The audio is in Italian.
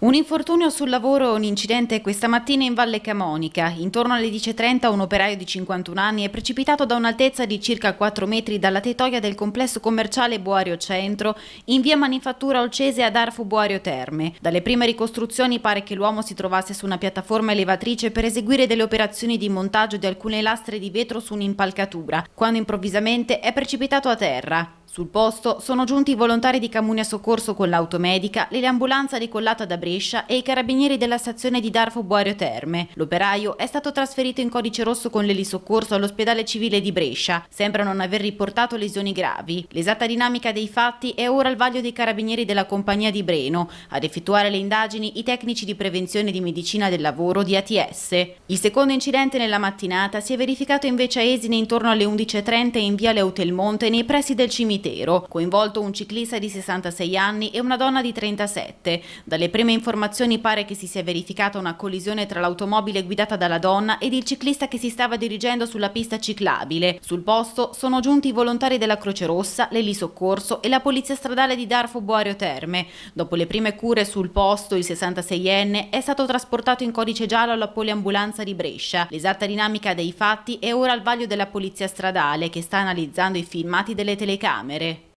Un infortunio sul lavoro, un incidente questa mattina in Valle Camonica. Intorno alle 10.30 un operaio di 51 anni è precipitato da un'altezza di circa 4 metri dalla tettoia del complesso commerciale Boario Centro in via Manifattura Olcese ad Arfu Boario Terme. Dalle prime ricostruzioni pare che l'uomo si trovasse su una piattaforma elevatrice per eseguire delle operazioni di montaggio di alcune lastre di vetro su un'impalcatura, quando improvvisamente è precipitato a terra. Sul posto sono giunti i volontari di Camunia Soccorso con l'automedica, l'ambulanza ricollata da Brescia e i carabinieri della stazione di Darfo Buario Terme. L'operaio è stato trasferito in codice rosso con l'elisoccorso all'ospedale civile di Brescia. Sembra non aver riportato lesioni gravi. L'esatta dinamica dei fatti è ora al vaglio dei carabinieri della compagnia di Breno. Ad effettuare le indagini i tecnici di prevenzione di medicina del lavoro di ATS. Il secondo incidente nella mattinata si è verificato invece a Esine intorno alle 11.30 in via Leutelmonte nei pressi del cimitero Mitero, coinvolto un ciclista di 66 anni e una donna di 37. Dalle prime informazioni pare che si sia verificata una collisione tra l'automobile guidata dalla donna ed il ciclista che si stava dirigendo sulla pista ciclabile. Sul posto sono giunti i volontari della Croce Rossa, l'Elisoccorso e la Polizia Stradale di Darfo Boario Terme. Dopo le prime cure sul posto, il 66enne è stato trasportato in codice giallo alla poliambulanza di Brescia. L'esatta dinamica dei fatti è ora al vaglio della Polizia Stradale che sta analizzando i filmati delle telecamere. Camere